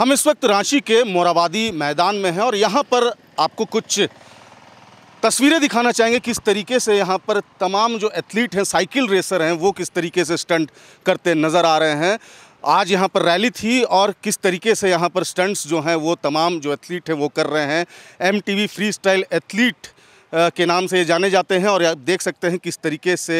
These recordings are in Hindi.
हम इस वक्त रांची के मोराबादी मैदान में हैं और यहाँ पर आपको कुछ तस्वीरें दिखाना चाहेंगे किस तरीके से यहाँ पर तमाम जो एथलीट हैं साइकिल रेसर हैं वो किस तरीके से स्टंट करते नज़र आ रहे हैं आज यहाँ पर रैली थी और किस तरीके से यहाँ पर स्टंट्स जो हैं वो तमाम जो एथलीट हैं वो कर रहे हैं M T V freestyle athlete के नाम से जाने जाते हैं और देख सकते हैं किस तरीके से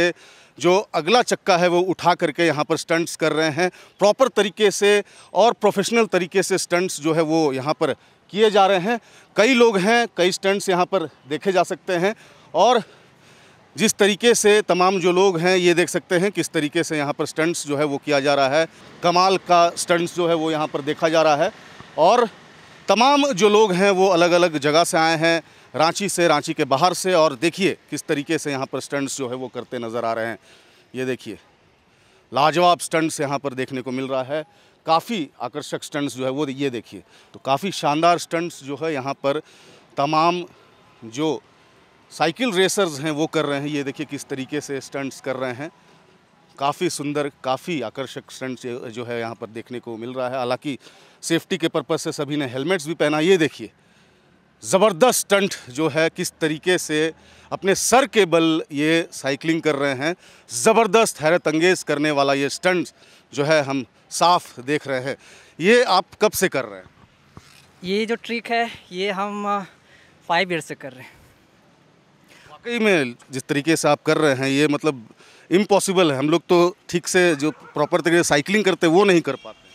जो अगला चक्का है वो उठा करके यहाँ पर स्टंट्स कर रहे हैं प्रॉपर तरीके से और प्रोफेशनल तरीके से स्टंट्स जो है वो यहाँ पर किए जा रहे हैं कई लोग हैं कई स्टंट्स यहाँ पर देखे जा सकते हैं और जिस तरीके से तमाम जो लोग हैं ये देख सकते हैं किस तरीके से यहाँ पर स्टंट्स जो है वो किया जा रहा है कमाल का स्टंट्स जो है वो यहाँ पर देखा जा रहा है और तमाम जो लोग हैं वो अलग अलग जगह से आए हैं रांची से रांची के बाहर से और देखिए किस तरीके से यहाँ पर स्टंट्स जो है वो करते नज़र आ रहे हैं ये देखिए लाजवाब स्टंट्स यहाँ पर देखने को मिल रहा है काफ़ी आकर्षक स्टंट्स जो है वो ये देखिए तो काफ़ी शानदार स्टंट्स जो है यहाँ पर तमाम जो साइकिल रेसर्स हैं वो कर रहे हैं ये देखिए किस तरीके से स्टंट्स कर रहे हैं काफ़ी सुंदर काफ़ी आकर्षक स्टंट जो है यहाँ पर देखने को मिल रहा है हालांकि सेफ्टी के पर्पज़ से सभी ने हेलमेट्स भी पहना ये देखिए ज़बरदस्त स्टंट जो है किस तरीके से अपने सर के बल ये साइकिलिंग कर रहे हैं ज़बरदस्त हैरत अंगेज़ करने वाला ये स्टंट जो है हम साफ देख रहे हैं ये आप कब से कर रहे हैं ये जो ट्रिक है ये हम फाइव ईयर से कर रहे हैं वाकई में जिस तरीके से आप कर रहे हैं ये मतलब इम्पॉसिबल है हम लोग तो ठीक से जो प्रॉपर तरीके से साइकिलिंग करते वो नहीं कर पाते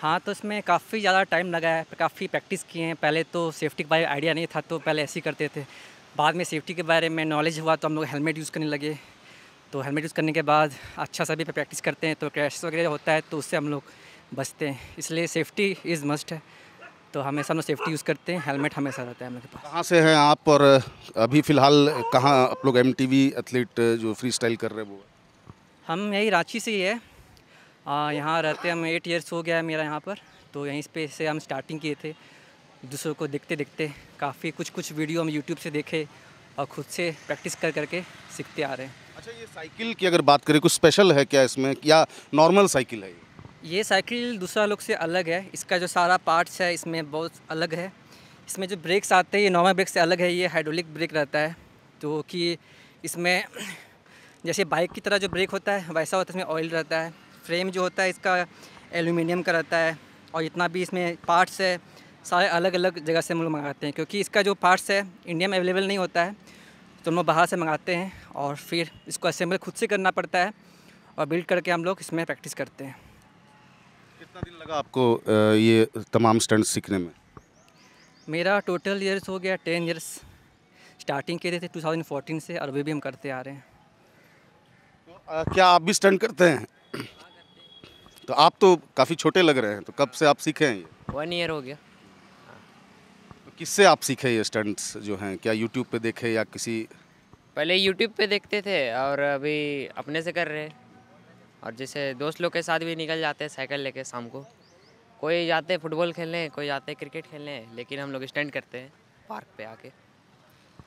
हाँ तो इसमें काफ़ी ज़्यादा टाइम लगा है काफ़ी प्रैक्टिस किए हैं पहले तो सेफ्टी के बारे में आइडिया नहीं था तो पहले ऐसे ही करते थे बाद में सेफ्टी के बारे में नॉलेज हुआ तो हम लोग हेलमेट यूज़ करने लगे तो हेलमेट यूज़ करने के बाद अच्छा सा भी प्रैक्टिस करते हैं तो क्रैश वगैरह होता है तो उससे हम लोग बचते हैं इसलिए सेफ्टी इज़ मस्ट है तो हमेशा हम सेफ्टी यूज़ करते हैं हेलमेट हमेशा रहता है हम लोग के पास कहाँ से हैं आप और अभी फ़िलहाल कहाँ आप लोग एम एथलीट जो फ्री स्टाइल कर रहे हैं वो हम यही रांची से ही है यहाँ रहते हम एट ईयर्स हो गया है मेरा यहाँ पर तो यहीं पे से हम स्टार्टिंग किए थे दूसरों को देखते देखते काफ़ी कुछ कुछ वीडियो हम यूट्यूब से देखे और खुद से प्रैक्टिस कर करके सीखते आ रहे हैं अच्छा ये साइकिल की अगर बात करें कुछ स्पेशल है क्या इसमें या नॉर्मल साइकिल है ये ये साइकिल दूसरा लोग से अलग है इसका जो सारा पार्ट्स है इसमें बहुत अलग है इसमें जो ब्रेक्स आते हैं ये नॉर्मल ब्रेक से अलग है ये हाइड्रोलिक ब्रेक रहता है जो तो कि इसमें जैसे बाइक की तरह जो ब्रेक होता है वैसा होता है इसमें ऑयल रहता है फ्रेम जो होता है इसका एल्यूमिनियम का रहता है और जितना भी इसमें पार्ट्स है सारे अलग अलग जगह से हम लोग मंगाते हैं क्योंकि इसका जो पार्ट्स है इंडिया में अवेलेबल नहीं होता है तो हम लोग बाहर से मंगाते हैं और फिर इसको असेंबल खुद से करना पड़ता है और बिल्ड करके हम लोग इसमें प्रैक्टिस करते हैं कितना दिन लगा आपको ये तमाम स्टंट सीखने में मेरा टोटल ईयर्स हो गया टेन ईयर्स स्टार्टिंग के थे 2014 से और अभी भी हम करते आ रहे हैं तो, आ, क्या आप भी स्टंट करते हैं तो आप तो काफ़ी छोटे लग रहे हैं तो कब से आप सीखे हैं ये वन ईयर हो गया तो किससे आप सीखे ये स्टंट्स जो हैं क्या यूट्यूब पे देखे या किसी पहले यूट्यूब पे देखते थे और अभी अपने से कर रहे हैं और जैसे दोस्त लोग के साथ भी निकल जाते हैं साइकिल लेके शाम को कोई जाते फुटबॉल खेलने कोई जाते क्रिकेट खेलने लेकिन हम लोग स्टैंड करते हैं पार्क पे आके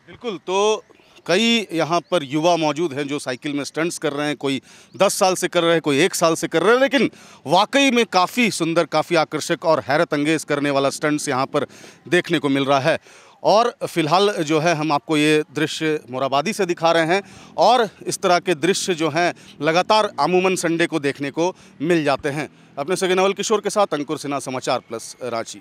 बिल्कुल तो कई यहाँ पर युवा मौजूद हैं जो साइकिल में स्टंट्स कर रहे हैं कोई दस साल से कर रहे हैं कोई एक साल से कर रहे हैं लेकिन वाकई में काफ़ी सुंदर काफ़ी आकर्षक और हैरत अंगेज करने वाला स्टंट्स यहाँ पर देखने को मिल रहा है और फिलहाल जो है हम आपको ये दृश्य मोराबादी से दिखा रहे हैं और इस तरह के दृश्य जो हैं लगातार अमूमन संडे को देखने को मिल जाते हैं अपने सगे नवल किशोर के साथ अंकुर सिन्हा समाचार प्लस रांची